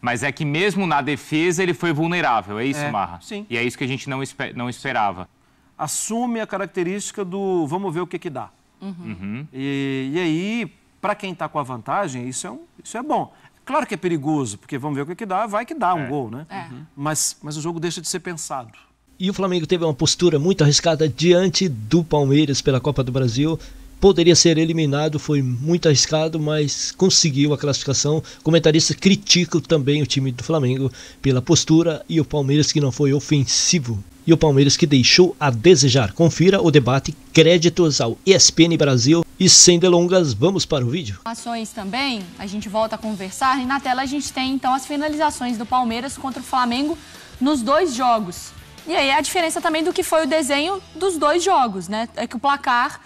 Mas é que mesmo na defesa ele foi vulnerável, é isso, é, Marra? Sim. E é isso que a gente não, esper, não esperava. Assume a característica do vamos ver o que que dá. Uhum. uhum. E, e, aí, para quem está com a vantagem, isso é, um, isso é bom. Claro que é perigoso, porque vamos ver o que, que dá, vai que dá um é. gol, né? É. Uhum. Mas, mas o jogo deixa de ser pensado. E o Flamengo teve uma postura muito arriscada diante do Palmeiras pela Copa do Brasil poderia ser eliminado, foi muito arriscado, mas conseguiu a classificação. Comentaristas criticam também o time do Flamengo pela postura e o Palmeiras que não foi ofensivo. E o Palmeiras que deixou a desejar. Confira o debate créditos ao ESPN Brasil. E sem delongas, vamos para o vídeo. Ações também, a gente volta a conversar e na tela a gente tem então as finalizações do Palmeiras contra o Flamengo nos dois jogos. E aí a diferença também do que foi o desenho dos dois jogos, né? É que o placar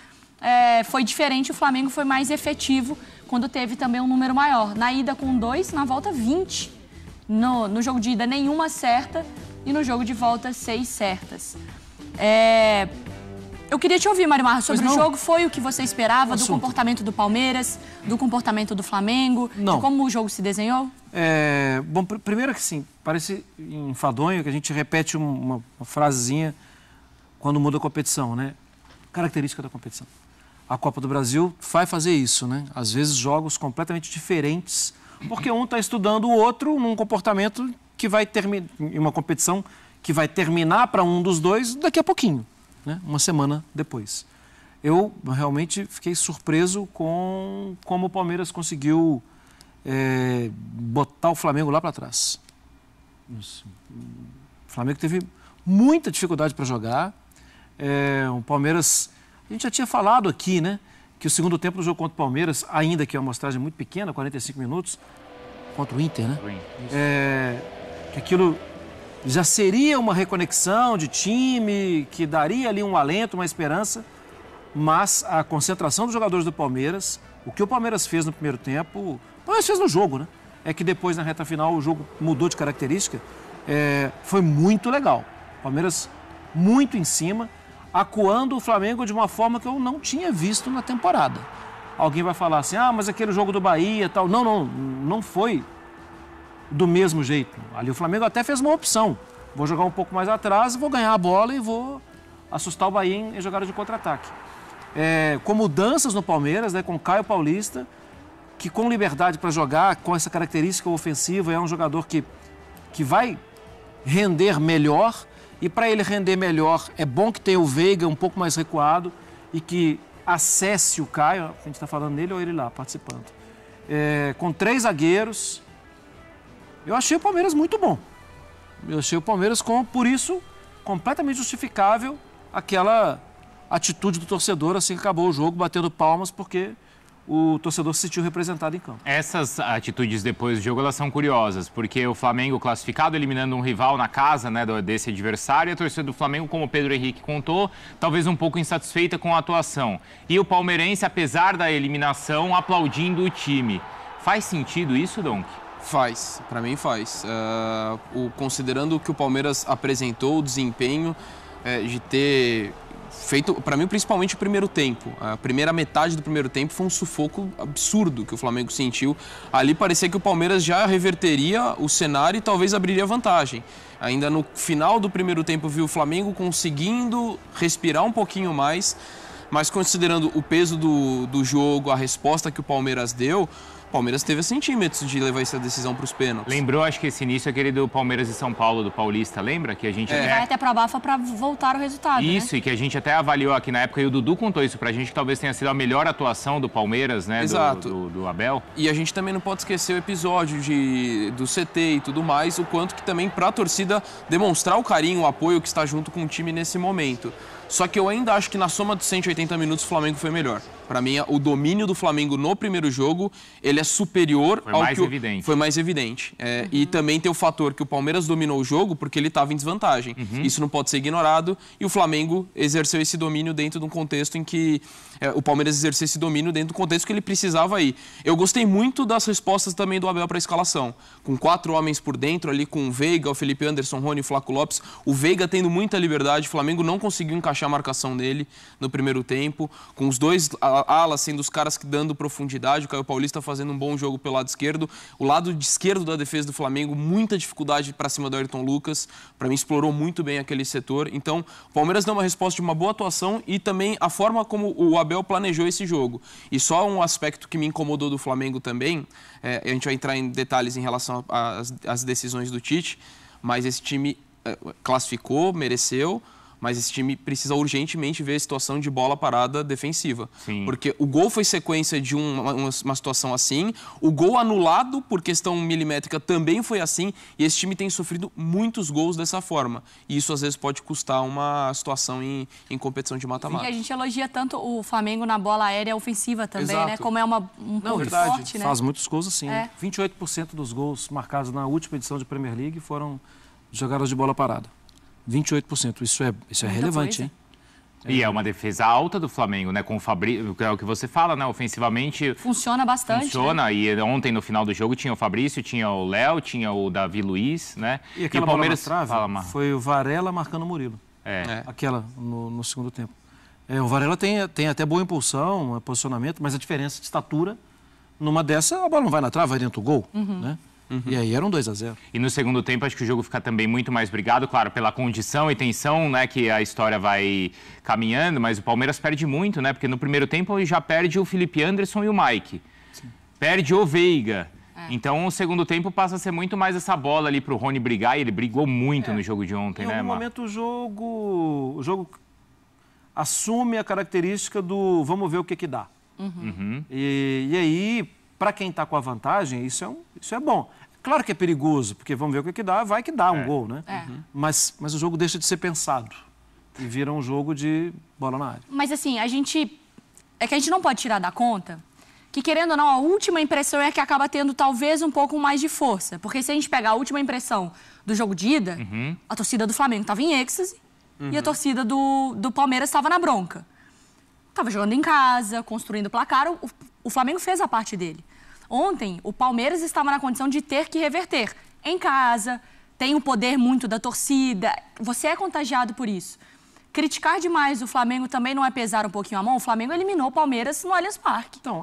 é, foi diferente, o Flamengo foi mais efetivo quando teve também um número maior. Na ida com dois, na volta 20. No, no jogo de ida, nenhuma certa e no jogo de volta, seis certas. É... Eu queria te ouvir, Mário Marra, sobre o jogo. Foi o que você esperava Assunto. do comportamento do Palmeiras, do comportamento do Flamengo? Não. como o jogo se desenhou? É... Bom, pr primeiro que sim, parece enfadonho que a gente repete uma, uma frasezinha quando muda a competição, né? Característica da competição a Copa do Brasil vai fazer isso, né? Às vezes jogos completamente diferentes, porque um está estudando o outro num comportamento que vai terminar, em uma competição que vai terminar para um dos dois daqui a pouquinho, né? uma semana depois. Eu realmente fiquei surpreso com como o Palmeiras conseguiu é, botar o Flamengo lá para trás. O Flamengo teve muita dificuldade para jogar. É, o Palmeiras a gente já tinha falado aqui, né? Que o segundo tempo do jogo contra o Palmeiras, ainda que é uma amostragem muito pequena, 45 minutos, contra o Inter, né? É, que aquilo já seria uma reconexão de time, que daria ali um alento, uma esperança, mas a concentração dos jogadores do Palmeiras, o que o Palmeiras fez no primeiro tempo, o Palmeiras fez no jogo, né? É que depois, na reta final, o jogo mudou de característica. É, foi muito legal. O Palmeiras muito em cima, acuando o Flamengo de uma forma que eu não tinha visto na temporada. Alguém vai falar assim: ah, mas aquele jogo do Bahia tal. Não, não, não foi do mesmo jeito. Ali o Flamengo até fez uma opção. Vou jogar um pouco mais atrás, vou ganhar a bola e vou assustar o Bahia em jogada de contra-ataque. É, com mudanças no Palmeiras, né, com Caio Paulista, que com liberdade para jogar, com essa característica ofensiva, é um jogador que, que vai render melhor e para ele render melhor, é bom que tenha o Veiga um pouco mais recuado e que acesse o Caio, a gente está falando nele ou ele lá participando, é, com três zagueiros. Eu achei o Palmeiras muito bom. Eu achei o Palmeiras, com, por isso, completamente justificável aquela atitude do torcedor assim que acabou o jogo, batendo palmas, porque o torcedor se sentiu representado em campo. Essas atitudes depois do jogo elas são curiosas, porque o Flamengo classificado eliminando um rival na casa né, desse adversário, a torcida do Flamengo, como o Pedro Henrique contou, talvez um pouco insatisfeita com a atuação. E o palmeirense, apesar da eliminação, aplaudindo o time. Faz sentido isso, Donk? Faz, para mim faz. Uh, o, considerando que o Palmeiras apresentou, o desempenho é, de ter feito, para mim, principalmente o primeiro tempo. A primeira metade do primeiro tempo foi um sufoco absurdo que o Flamengo sentiu. Ali parecia que o Palmeiras já reverteria o cenário e talvez abriria vantagem. Ainda no final do primeiro tempo, viu o Flamengo conseguindo respirar um pouquinho mais, mas considerando o peso do, do jogo, a resposta que o Palmeiras deu, Palmeiras teve centímetros de levar essa decisão para os pênaltis. Lembrou, acho que esse início é aquele do Palmeiras e São Paulo, do Paulista, lembra? Que a gente é. até... vai até para Bafa para voltar o resultado. Né? Isso, né? e que a gente até avaliou aqui na época, e o Dudu contou isso para a gente, que talvez tenha sido a melhor atuação do Palmeiras, né? Exato. Do, do, do Abel. E a gente também não pode esquecer o episódio de, do CT e tudo mais, o quanto que também para a torcida demonstrar o carinho, o apoio que está junto com o time nesse momento. Só que eu ainda acho que na soma dos 180 minutos o Flamengo foi melhor. Para mim, o domínio do Flamengo no primeiro jogo, ele é superior foi ao mais que evidente. foi mais evidente. É, uhum. E também tem o fator que o Palmeiras dominou o jogo porque ele estava em desvantagem. Uhum. Isso não pode ser ignorado e o Flamengo exerceu esse domínio dentro de um contexto em que é, o Palmeiras exerceu esse domínio dentro do contexto que ele precisava ir. Eu gostei muito das respostas também do Abel para a escalação, com quatro homens por dentro ali com o Veiga, o Felipe Anderson, Rony, o Flaco Lopes, o Veiga tendo muita liberdade, o Flamengo não conseguiu encaixar a marcação dele no primeiro tempo, com os dois ala sendo os caras que dando profundidade, o Caio Paulista fazendo um bom jogo pelo lado esquerdo. O lado esquerdo da defesa do Flamengo, muita dificuldade para cima do Ayrton Lucas. Para mim, explorou muito bem aquele setor. Então, o Palmeiras deu uma resposta de uma boa atuação e também a forma como o Abel planejou esse jogo. E só um aspecto que me incomodou do Flamengo também, é, a gente vai entrar em detalhes em relação às decisões do Tite, mas esse time é, classificou, mereceu, mas esse time precisa urgentemente ver a situação de bola parada defensiva. Sim. Porque o gol foi sequência de uma, uma, uma, situação assim, o gol anulado por questão milimétrica também foi assim, e esse time tem sofrido muitos gols dessa forma. E isso às vezes pode custar uma situação em, em competição de mata-mata. E a gente elogia tanto o Flamengo na bola aérea ofensiva também, né? Exato. né? Como é uma, um Não, verdade. forte, né? Faz muitos gols assim. Né? É. 28% dos gols marcados na última edição de Premier League foram jogadas de bola parada. 28%. Isso é, isso é relevante, coisa. hein? E é. é uma defesa alta do Flamengo, né? Com o Fabrício, é o que você fala, né? Ofensivamente. Funciona bastante. Funciona. Né? E ontem, no final do jogo, tinha o Fabrício, tinha o Léo, tinha o Davi Luiz, né? E, aquela e o Palmeiras. Bola trave, Fala, foi o Varela marcando o Murilo. É. é. Aquela, no, no, segundo tempo. É, o Varela tem, tem até boa impulsão, é posicionamento, mas a diferença de estatura, numa dessa, a bola não vai na trave, vai dentro do gol, uhum. né? Uhum. E aí era um 2 a 0 E no segundo tempo, acho que o jogo fica também muito mais brigado, claro, pela condição e tensão né, que a história vai caminhando, mas o Palmeiras perde muito, né? Porque no primeiro tempo ele já perde o Felipe Anderson e o Mike. Sim. Perde o Veiga. É. Então, o segundo tempo passa a ser muito mais essa bola ali para o Rony brigar, e ele brigou muito é. no jogo de ontem, em né, Em algum Mar... momento o jogo, o jogo assume a característica do vamos ver o que que dá. Uhum. Uhum. E, e aí, para quem está com a vantagem, isso é, um, isso é bom. Claro que é perigoso, porque vamos ver o que, que dá, vai que dá um é. gol, né? É. Uhum. Mas, mas o jogo deixa de ser pensado e vira um jogo de bola na área. Mas assim, a gente. É que a gente não pode tirar da conta que, querendo ou não, a última impressão é que acaba tendo talvez um pouco mais de força. Porque se a gente pegar a última impressão do jogo de ida, uhum. a torcida do Flamengo estava em êxtase uhum. e a uhum. torcida do, do Palmeiras estava na bronca. Estava jogando em casa, construindo placar. O o Flamengo fez a parte dele. Ontem, o Palmeiras estava na condição de ter que reverter. Em casa, tem o poder muito da torcida, você é contagiado por isso. Criticar demais o Flamengo também não é pesar um pouquinho a mão? O Flamengo eliminou o Palmeiras no Allianz Parque. Então,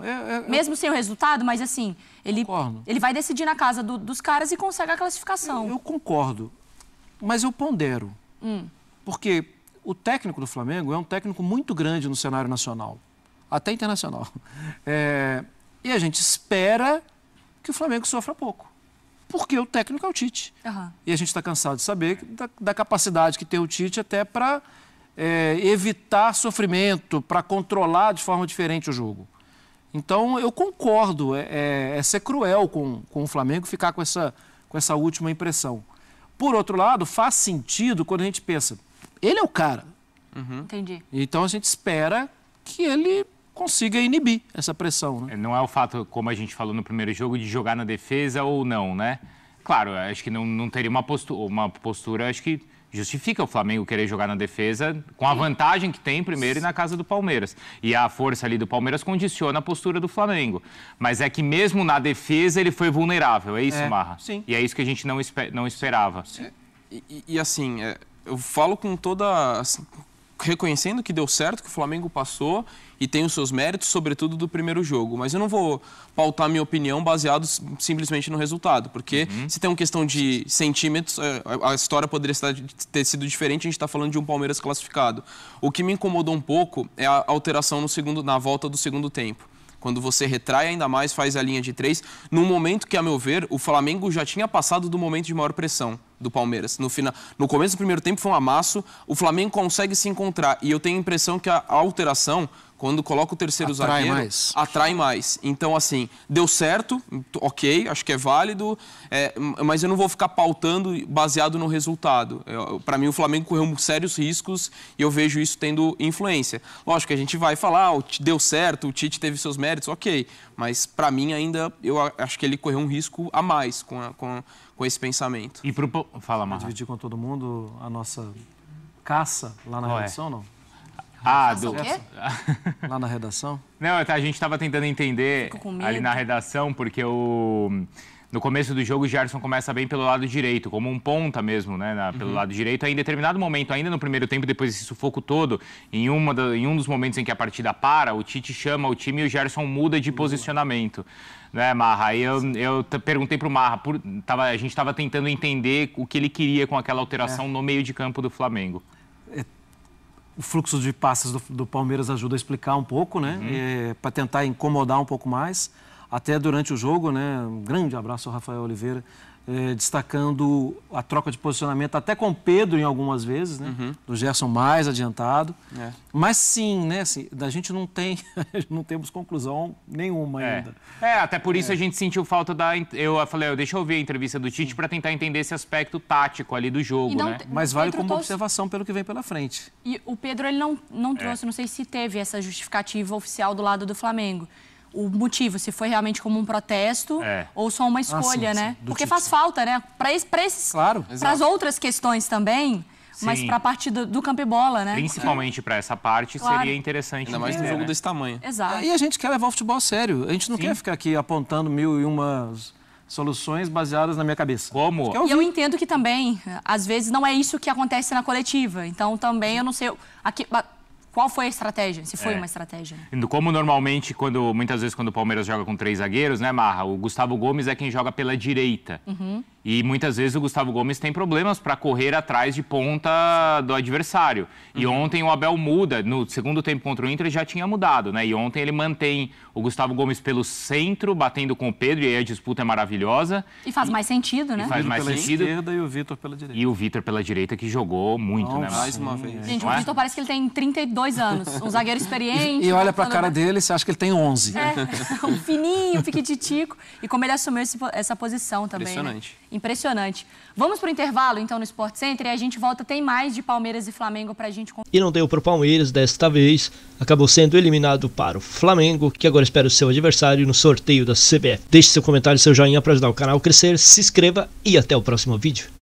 Mesmo sem o resultado, mas assim, ele, ele vai decidir na casa do, dos caras e consegue a classificação. Eu, eu concordo, mas eu pondero. Hum. Porque o técnico do Flamengo é um técnico muito grande no cenário nacional até internacional. É, e a gente espera que o Flamengo sofra pouco. Porque o técnico é o Tite. Uhum. E a gente está cansado de saber da, da, capacidade que tem o Tite até para é, evitar sofrimento, para controlar de forma diferente o jogo. Então, eu concordo, é, é, é, ser cruel com, com o Flamengo ficar com essa, com essa última impressão. Por outro lado, faz sentido quando a gente pensa, ele é o cara. Uhum. Entendi. Então, a gente espera que ele consiga inibir essa pressão. Né? É, não é o fato, como a gente falou no primeiro jogo, de jogar na defesa ou não, né? Claro, acho que não, não teria uma postura, uma postura, acho que justifica o Flamengo querer jogar na defesa com a vantagem que tem primeiro e na casa do Palmeiras. E a força ali do Palmeiras condiciona a postura do Flamengo. Mas é que mesmo na defesa ele foi vulnerável, é isso, é, Marra? Sim. E é isso que a gente não, esper não esperava. É, e, e, assim, é, eu falo com toda... Assim, reconhecendo que deu certo, que o Flamengo passou e tem os seus méritos, sobretudo do primeiro jogo. Mas eu não vou pautar minha opinião baseado simplesmente no resultado, porque uhum. se tem uma questão de centímetros, é, a história poderia ter sido diferente, a gente está falando de um Palmeiras classificado. O que me incomodou um pouco é a alteração no segundo, na volta do segundo tempo quando você retrai ainda mais, faz a linha de três, num momento que, a meu ver, o Flamengo já tinha passado do momento de maior pressão do Palmeiras. No, final, no começo do primeiro tempo foi um amasso, o Flamengo consegue se encontrar e eu tenho a impressão que a alteração quando coloca o terceiro atrai zagueiro, mais. atrai mais. Então, assim, deu certo, ok, acho que é válido, é, mas eu não vou ficar pautando baseado no resultado. É, para mim, o Flamengo correu sérios riscos e eu vejo isso tendo influência. Lógico que a gente vai falar, ah, deu certo, o Tite teve seus méritos, ok, mas para mim ainda, eu acho que ele correu um risco a mais com, a, com, com esse pensamento. E para Fala, Marra. Dividir com todo mundo a nossa caça lá na Qual é? redação, é? não? Ah, do... Lá na redação? Não, tá, a gente estava tentando entender ali na redação, porque o... No começo do jogo, o Gerson começa bem pelo lado direito, como um ponta mesmo, né? Na, pelo uhum. lado direito. Aí, em determinado momento, ainda no primeiro tempo, depois desse sufoco todo, em, uma da, em um dos momentos em que a partida para, o Tite chama o time e o Gerson muda de posicionamento né, Marra? Aí eu, eu perguntei para o Marra, por, tava, a gente estava tentando entender o que ele queria com aquela alteração é. no meio de campo do Flamengo. É o fluxo de passes do, do, Palmeiras ajuda a explicar um pouco, né? Uhum. É, para tentar incomodar um pouco mais até durante o jogo, né? Um grande abraço ao Rafael Oliveira, eh, destacando a troca de posicionamento até com Pedro em algumas vezes, né? Uhum. Do Gerson mais adiantado. É. Mas sim, né? Assim, da gente não tem, não temos conclusão nenhuma é. ainda. É, até por isso é. a gente sentiu falta da. Eu falei, eu, deixa eu ver a entrevista do Tite para tentar entender esse aspecto tático ali do jogo, não, né? Mas vale como trouxe... observação pelo que vem pela frente. E o Pedro ele não, não é. trouxe, não sei se teve essa justificativa oficial do lado do Flamengo o motivo, se foi realmente como um protesto é. ou só uma escolha, ah, sim, né? Sim, Porque tipo. faz falta, né? Para esses, claro, para as outras questões também. Sim. Mas para a parte do, do campo e bola, né? Principalmente para essa parte, claro. seria interessante. Ainda mais num jogo né? desse tamanho. Exato. E a gente quer levar o futebol a sério. A gente não quer ficar aqui apontando mil e umas soluções baseadas na minha cabeça. Como? E eu entendo que também, às vezes, não é isso que acontece na coletiva. Então, também, eu não sei... Aqui, qual foi a estratégia? Se foi é. uma estratégia. Como normalmente, quando muitas vezes quando o Palmeiras joga com três zagueiros, né, Marra? O Gustavo Gomes é quem joga pela direita. Uhum. E muitas vezes o Gustavo Gomes tem problemas para correr atrás de ponta do adversário. E uhum. ontem o Abel muda, no segundo tempo contra o Inter já tinha mudado, né? E ontem ele mantém o Gustavo Gomes pelo centro, batendo com o Pedro, e aí a disputa é maravilhosa. E faz e, mais sentido, né? E faz mais pela sentido. esquerda e o Vitor pela direita. E o Vitor pela direita que jogou muito, né? Nossa, né? Mais uma vez. Gente, o é? Vitor parece que ele tem 32 anos, um zagueiro experiente. E, e olha para a cara dele, você acha que ele tem 11. É, um fininho, um piquititico. E como ele assumiu esse, essa posição também. Né? Impressionante. Né? Impressionante. Vamos para o intervalo, então, no Sport Center e a gente volta. Tem mais de Palmeiras e Flamengo para a gente. E não deu para o Palmeiras desta vez. Acabou sendo eliminado para o Flamengo, que agora espera o seu adversário no sorteio da CBF. Deixe seu comentário e seu joinha para ajudar o canal a crescer. Se inscreva e até o próximo vídeo.